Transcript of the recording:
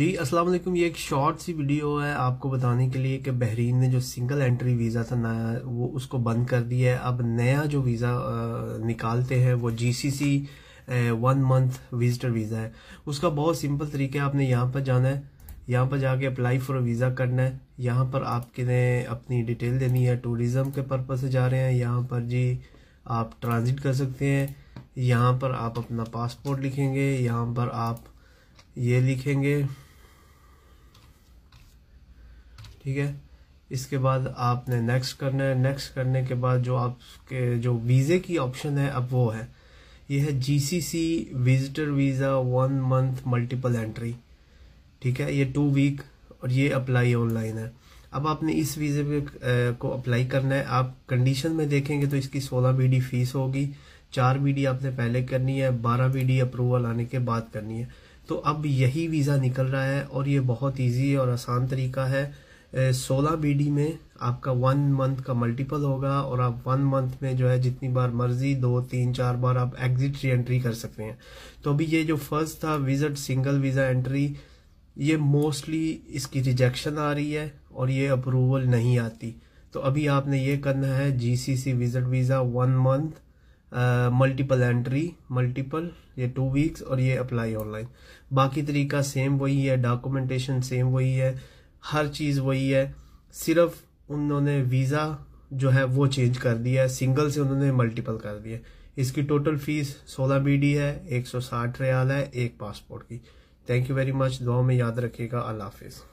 जी अस्सलाम वालेकुम ये एक शॉर्ट सी वीडियो है आपको बताने के लिए कि बहरीन ने जो सिंगल एंट्री वीज़ा था नया वो उसको बंद कर दिया है अब नया जो वीज़ा निकालते हैं वो GCC one month visitor visa है उसका बहुत सिंपल तरीका है आपने यहाँ पर जाना है यहाँ पर जाके अप्लाई फॉर वीज़ा करना है यहाँ पर आपके ने अपनी डिटेल देनी है टूरिज़म के पर्पज़ से जा रहे हैं यहाँ पर जी आप ट्रांजिट कर सकते हैं यहाँ पर आप अपना पासपोर्ट लिखेंगे यहाँ पर आप ये लिखेंगे ठीक है इसके बाद आपने नेक्स्ट करना है नेक्स्ट करने के बाद जो आपके जो वीज़े की ऑप्शन है अब वो है ये है GCC visitor visa one month multiple entry ठीक है ये टू वीक और ये अप्लाई ऑनलाइन है अब आपने इस वीज़े पे को अप्लाई करना है आप कंडीशन में देखेंगे तो इसकी सोलह बी डी फीस होगी चार बी डी आपने पहले करनी है बारह बी डी अप्रूवल आने के बाद करनी है तो अब यही वीज़ा निकल रहा है और ये बहुत ईजी और आसान तरीका है सोलह बी डी में आपका वन मंथ का मल्टीपल होगा और आप वन मंथ में जो है जितनी बार मर्जी दो तीन चार बार आप एग्जिट री एंट्री कर सकते हैं तो अभी ये जो फर्स्ट था विजिट सिंगल वीज़ा एंट्री ये मोस्टली इसकी रिजेक्शन आ रही है और ये अप्रूवल नहीं आती तो अभी आपने ये करना है GCC visit visa one month multiple entry multiple ये टू वीक्स और ये अप्लाई ऑनलाइन बाकी तरीका सेम वही है डॉक्यूमेंटेशन सेम वही है हर चीज़ वही है सिर्फ उन्होंने वीज़ा जो है वो चेंज कर दिया है सिंगल से उन्होंने मल्टीपल कर दिया इसकी टोटल फीस 16 बीडी है 160 रियाल है एक पासपोर्ट की थैंक यू वेरी मच दुआ में याद रखिएगा अल्लाह हाफिज़